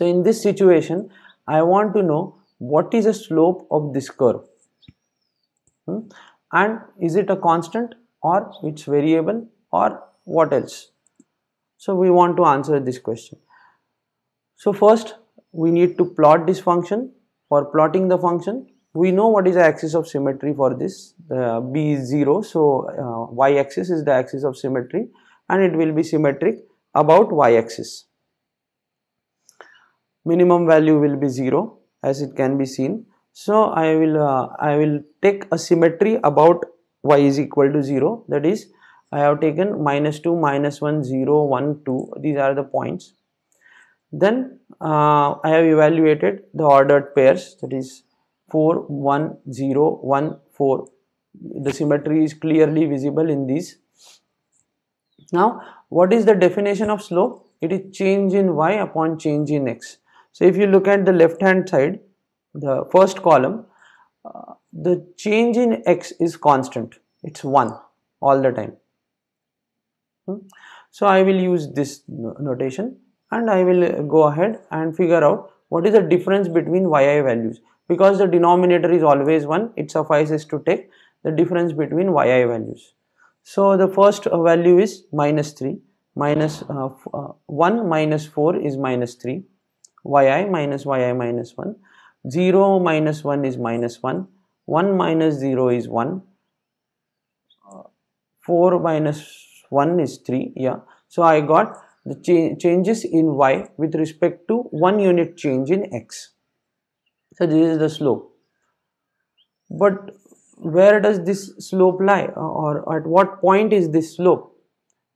So in this situation, I want to know what is the slope of this curve hmm? and is it a constant or it's variable or what else. So we want to answer this question. So first we need to plot this function. For plotting the function, we know what is the axis of symmetry for this uh, b is 0 so uh, y axis is the axis of symmetry and it will be symmetric about y axis minimum value will be 0 as it can be seen so I will uh, I will take a symmetry about y is equal to 0 that is I have taken minus 2 minus 1 0 1 2 these are the points then uh, I have evaluated the ordered pairs that is 4 1 0 1 4 the symmetry is clearly visible in these now what is the definition of slope it is change in y upon change in x so if you look at the left hand side, the first column, uh, the change in x is constant. It's 1 all the time. Hmm? So I will use this notation and I will go ahead and figure out what is the difference between yi values. Because the denominator is always 1, it suffices to take the difference between yi values. So the first value is minus 3, minus, uh, uh, 1 minus 4 is minus 3 yi minus yi minus 1 0 minus 1 is minus 1 1 minus 0 is 1 4 minus 1 is 3 yeah so i got the cha changes in y with respect to one unit change in x so this is the slope but where does this slope lie or at what point is this slope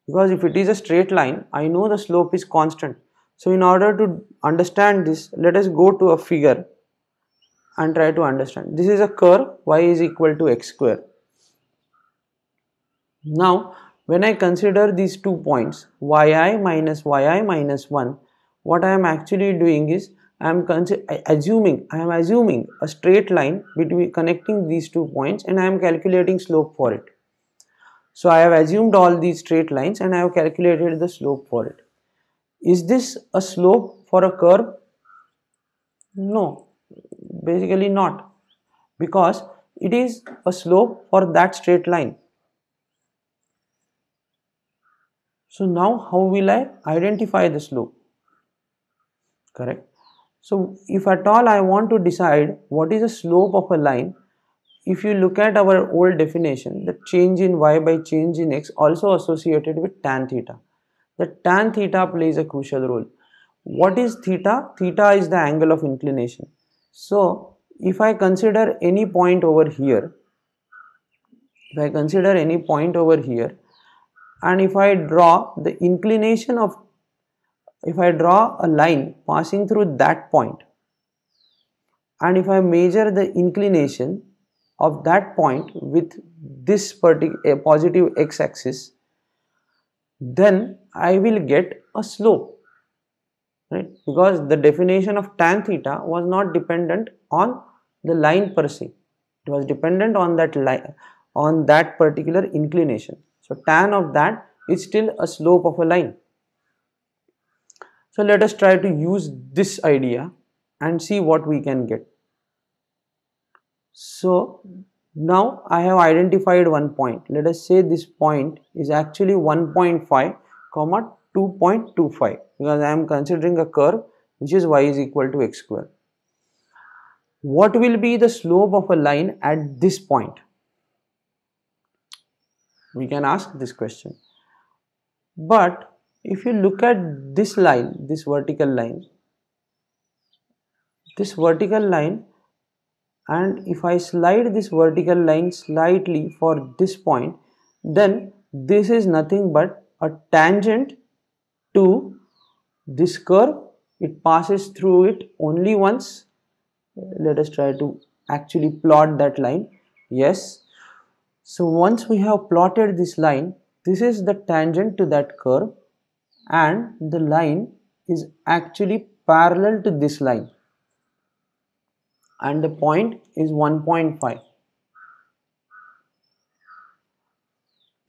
because if it is a straight line I know the slope is constant so in order to understand this, let us go to a figure and try to understand. This is a curve y is equal to x square. Now when I consider these two points yi minus yi minus 1, what I am actually doing is I am assuming I am assuming a straight line between connecting these two points and I am calculating slope for it. So I have assumed all these straight lines and I have calculated the slope for it is this a slope for a curve no basically not because it is a slope for that straight line so now how will i identify the slope correct so if at all i want to decide what is the slope of a line if you look at our old definition the change in y by change in x also associated with tan theta the tan theta plays a crucial role. What is theta? Theta is the angle of inclination. So, if I consider any point over here, if I consider any point over here and if I draw the inclination of, if I draw a line passing through that point and if I measure the inclination of that point with this particular positive x axis, then I will get a slope right because the definition of tan theta was not dependent on the line per se it was dependent on that line on that particular inclination so tan of that is still a slope of a line so let us try to use this idea and see what we can get so now I have identified one point let us say this point is actually 1.5 comma 2.25 because I am considering a curve which is y is equal to x square. What will be the slope of a line at this point? We can ask this question. But if you look at this line, this vertical line, this vertical line and if I slide this vertical line slightly for this point, then this is nothing but a tangent to this curve it passes through it only once let us try to actually plot that line yes so once we have plotted this line this is the tangent to that curve and the line is actually parallel to this line and the point is 1.5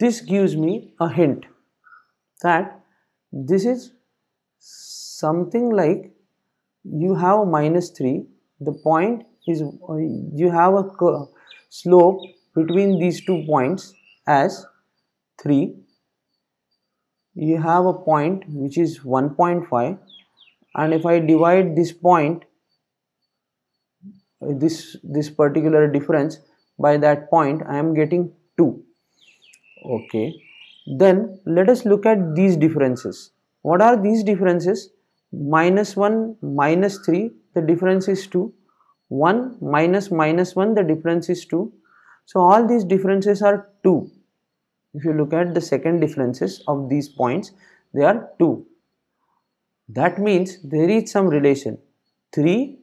this gives me a hint that this is something like you have minus 3 the point is uh, you have a slope between these two points as 3 you have a point which is 1.5 and if I divide this point uh, this this particular difference by that point I am getting 2 okay then let us look at these differences. What are these differences? Minus 1, minus 3, the difference is 2. 1 minus minus 1, the difference is 2. So all these differences are 2. If you look at the second differences of these points, they are 2. That means there is some relation. 3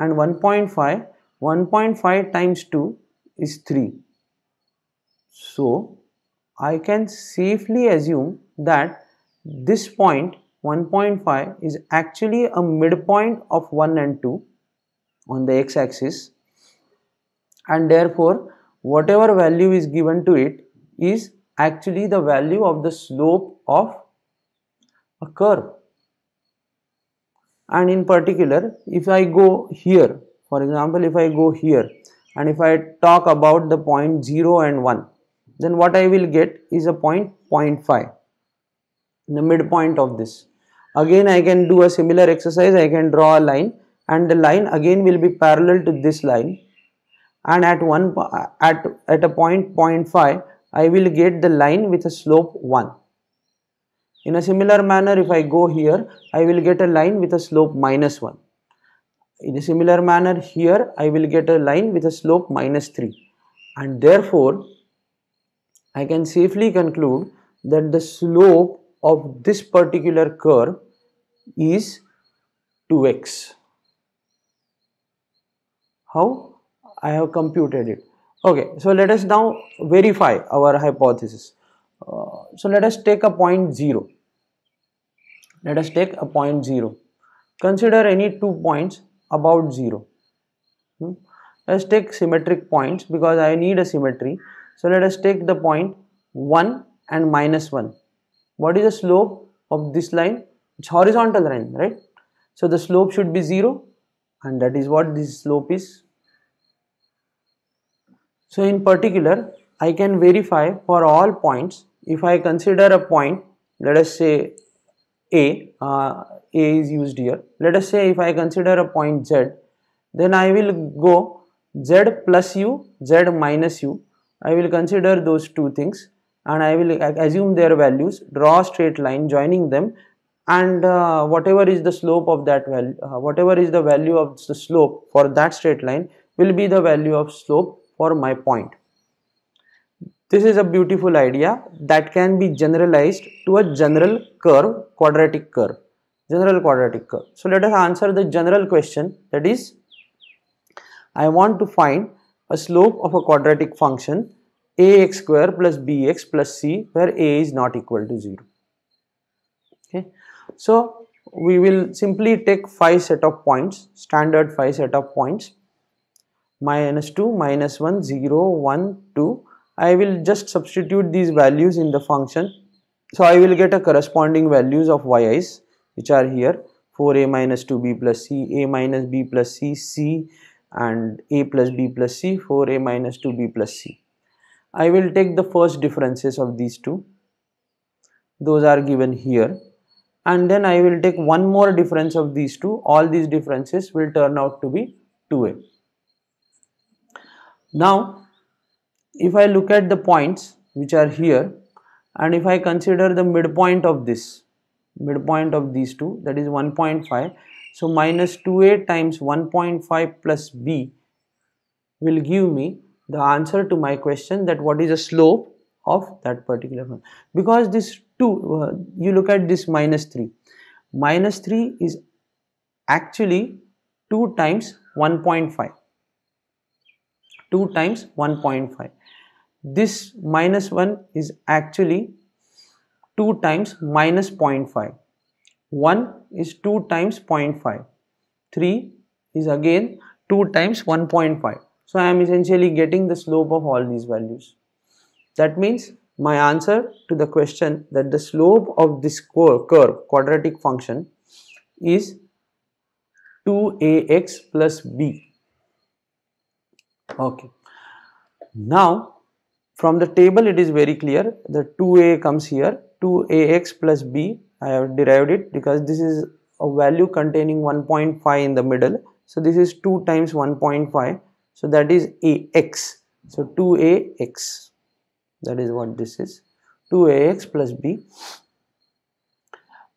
and 1.5, 1.5 times 2 is 3. So I can safely assume that this point 1.5 is actually a midpoint of 1 and 2 on the x-axis and therefore whatever value is given to it is actually the value of the slope of a curve and in particular if I go here for example if I go here and if I talk about the point 0 and 1 then what I will get is a point 0.5 the midpoint of this again I can do a similar exercise I can draw a line and the line again will be parallel to this line and at one at at a point 0.5 I will get the line with a slope 1 in a similar manner if I go here I will get a line with a slope minus 1 in a similar manner here I will get a line with a slope minus 3 and therefore I can safely conclude that the slope of this particular curve is 2x. How? I have computed it. Okay, so let us now verify our hypothesis. Uh, so let us take a point 0. Let us take a point 0. Consider any two points about 0. Hmm? Let us take symmetric points because I need a symmetry. So let us take the point 1 and minus 1. What is the slope of this line? It's horizontal line, right? So the slope should be 0 and that is what this slope is. So in particular, I can verify for all points. If I consider a point, let us say A, uh, A is used here. Let us say if I consider a point Z, then I will go Z plus U, Z minus U I will consider those two things and I will assume their values, draw a straight line joining them and uh, whatever is the slope of that value, uh, whatever is the value of the slope for that straight line will be the value of slope for my point. This is a beautiful idea that can be generalized to a general curve, quadratic curve, general quadratic curve. So let us answer the general question that is, I want to find a slope of a quadratic function ax square plus bx plus c where a is not equal to 0. Okay. So, we will simply take 5 set of points, standard 5 set of points minus 2, minus 1, 0, 1, 2. I will just substitute these values in the function. So, I will get a corresponding values of yi's which are here 4a minus 2b plus c, a minus b plus c, c and a plus b plus c 4a minus 2b plus c. I will take the first differences of these two those are given here and then I will take one more difference of these two all these differences will turn out to be 2a. Now if I look at the points which are here and if I consider the midpoint of this midpoint of these two that is 1.5 so minus 2a times 1.5 plus b will give me the answer to my question that what is the slope of that particular one. Because this 2, uh, you look at this minus 3. Minus 3 is actually 2 times 1.5. 2 times 1.5. This minus 1 is actually 2 times minus 0.5. 1 is 2 times 0.5 3 is again 2 times 1.5 so I am essentially getting the slope of all these values that means my answer to the question that the slope of this curve, quadratic function is 2ax plus b okay now from the table it is very clear that 2a comes here 2ax plus b I have derived it because this is a value containing 1.5 in the middle so this is 2 times 1.5 so that is ax so 2ax that is what this is 2ax plus b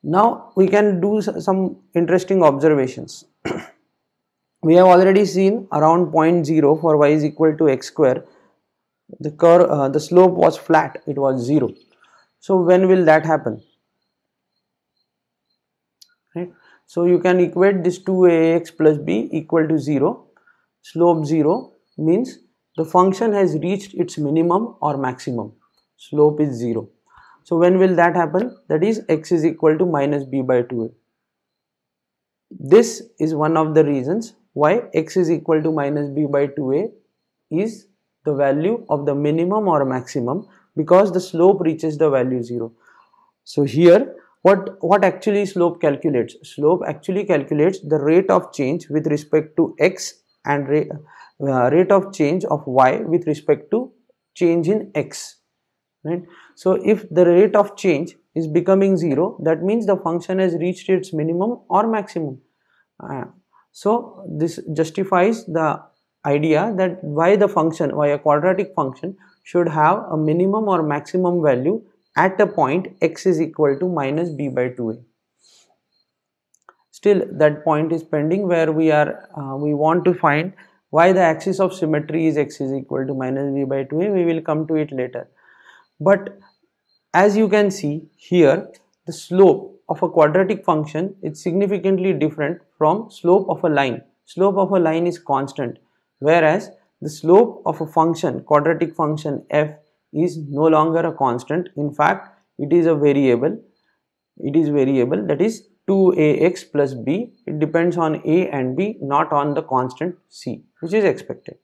now we can do some interesting observations we have already seen around 0.0 for y is equal to x square the curve uh, the slope was flat it was zero so when will that happen So you can equate this 2ax plus b equal to 0. Slope 0 means the function has reached its minimum or maximum. Slope is 0. So when will that happen? That is x is equal to minus b by 2a. This is one of the reasons why x is equal to minus b by 2a is the value of the minimum or maximum because the slope reaches the value 0. So here what what actually slope calculates slope actually calculates the rate of change with respect to x and rate, uh, rate of change of y with respect to change in x right so if the rate of change is becoming zero that means the function has reached its minimum or maximum uh, so this justifies the idea that why the function why a quadratic function should have a minimum or maximum value at a point x is equal to minus b by 2a still that point is pending where we are uh, we want to find why the axis of symmetry is x is equal to minus b by 2a we will come to it later but as you can see here the slope of a quadratic function is significantly different from slope of a line slope of a line is constant whereas the slope of a function quadratic function f is no longer a constant in fact it is a variable it is variable that is 2ax plus b it depends on a and b not on the constant c which is expected